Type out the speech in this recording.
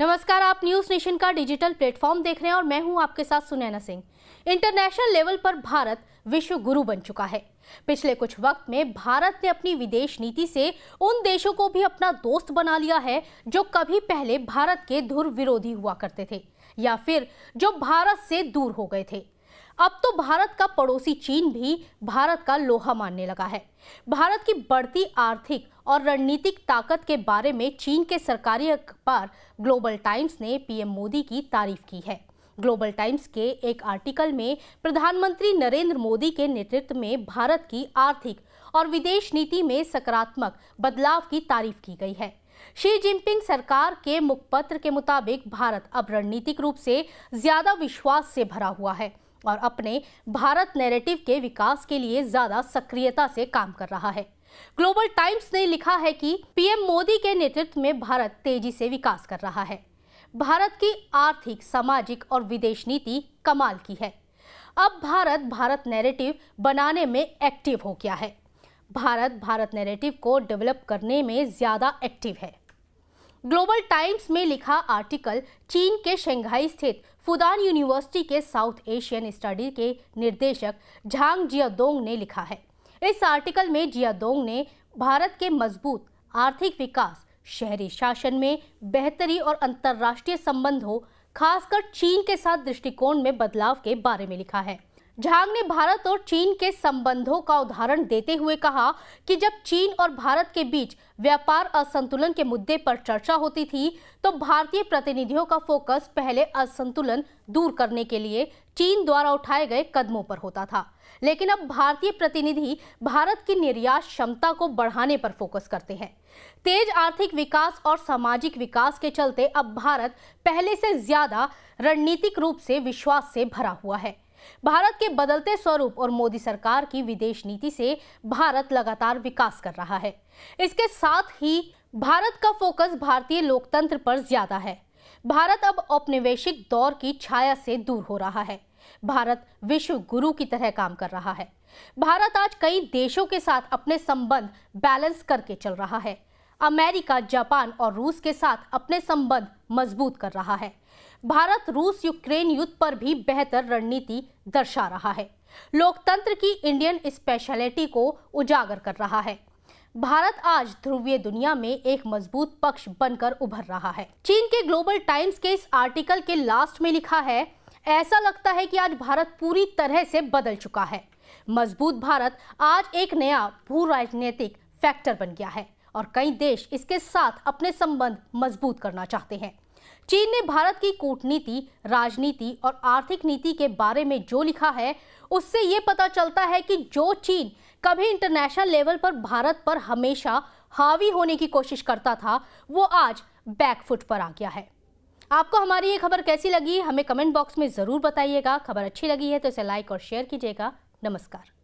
नमस्कार आप news nation का डिजिटल प्लेटफॉर्म देख रहे हैं और मैं हूं आपके साथ सुनैना सिंह इंटरनेशनल लेवल पर भारत विश्व गुरु बन चुका है पिछले कुछ वक्त में भारत ने अपनी विदेश नीति से उन देशों को भी अपना दोस्त बना लिया है जो कभी पहले भारत के धुर विरोधी हुआ करते थे या फिर जो भारत से दूर हो गए थे अब तो भारत का पड़ोसी चीन भी भारत का लोहा मानने लगा है भारत की बढ़ती आर्थिक और रणनीतिक ताकत के बारे में चीन के सरकारी अखबार ग्लोबल टाइम्स ने पीएम मोदी की तारीफ की है ग्लोबल टाइम्स के एक आर्टिकल में प्रधानमंत्री नरेंद्र मोदी के नेतृत्व में भारत की आर्थिक और विदेश नीति में सकारात्मक बदलाव की तारीफ की गई है शी जिनपिंग सरकार के मुखपत्र के मुताबिक भारत अब रणनीतिक रूप से ज्यादा विश्वास से भरा हुआ है और अपने भारत नैरेटिव के विकास के लिए ज्यादा सक्रियता से काम कर रहा है ग्लोबल टाइम्स ने लिखा है कि पीएम मोदी के नेतृत्व में भारत तेजी से विकास कर रहा है भारत की आर्थिक सामाजिक और विदेश नीति कमाल की है अब भारत भारत नैरेटिव बनाने में एक्टिव हो गया है भारत भारत नैरेटिव को डेवलप करने में ज़्यादा एक्टिव है ग्लोबल टाइम्स में लिखा आर्टिकल चीन के शंघाई स्थित फुदान यूनिवर्सिटी के साउथ एशियन स्टडी के निर्देशक झांग जियादोंग ने लिखा है इस आर्टिकल में जियादोंग ने भारत के मजबूत आर्थिक विकास शहरी शासन में बेहतरी और अंतर्राष्ट्रीय संबंधों खासकर चीन के साथ दृष्टिकोण में बदलाव के बारे में लिखा है झांग ने भारत और चीन के संबंधों का उदाहरण देते हुए कहा कि जब चीन और भारत के बीच व्यापार असंतुलन के मुद्दे पर चर्चा होती थी तो भारतीय प्रतिनिधियों का फोकस पहले असंतुलन दूर करने के लिए चीन द्वारा उठाए गए कदमों पर होता था लेकिन अब भारतीय प्रतिनिधि भारत की निर्यात क्षमता को बढ़ाने पर फोकस करते हैं तेज आर्थिक विकास और सामाजिक विकास के चलते अब भारत पहले से ज्यादा रणनीतिक रूप से विश्वास से भरा हुआ है भारत के बदलते स्वरूप और मोदी सरकार की विदेश नीति से भारत लगातार विकास कर रहा है इसके साथ ही भारत का फोकस भारतीय लोकतंत्र पर ज्यादा है भारत अब औपनिवेशिक दौर की छाया से दूर हो रहा है भारत विश्व गुरु की तरह काम कर रहा है भारत आज कई देशों के साथ अपने संबंध बैलेंस करके चल रहा है अमेरिका जापान और रूस के साथ अपने संबंध मजबूत कर रहा है भारत रूस यूक्रेन युद्ध पर भी बेहतर रणनीति दर्शा रहा है लोकतंत्र की इंडियन स्पेशलिटी को उजागर कर रहा है भारत आज ध्रुवीय दुनिया में एक मजबूत पक्ष बनकर उभर रहा है चीन के ग्लोबल टाइम्स के इस आर्टिकल के लास्ट में लिखा है ऐसा लगता है कि आज भारत पूरी तरह से बदल चुका है मजबूत भारत आज एक नया भू राजनीतिक फैक्टर बन गया है और कई देश इसके साथ अपने संबंध मजबूत करना चाहते हैं चीन ने भारत की कूटनीति राजनीति और आर्थिक नीति के बारे में जो लिखा है उससे ये पता चलता है कि जो चीन कभी इंटरनेशनल लेवल पर भारत पर हमेशा हावी होने की कोशिश करता था वो आज बैकफुट पर आ गया है आपको हमारी ये खबर कैसी लगी हमें कमेंट बॉक्स में ज़रूर बताइएगा खबर अच्छी लगी है तो इसे लाइक और शेयर कीजिएगा नमस्कार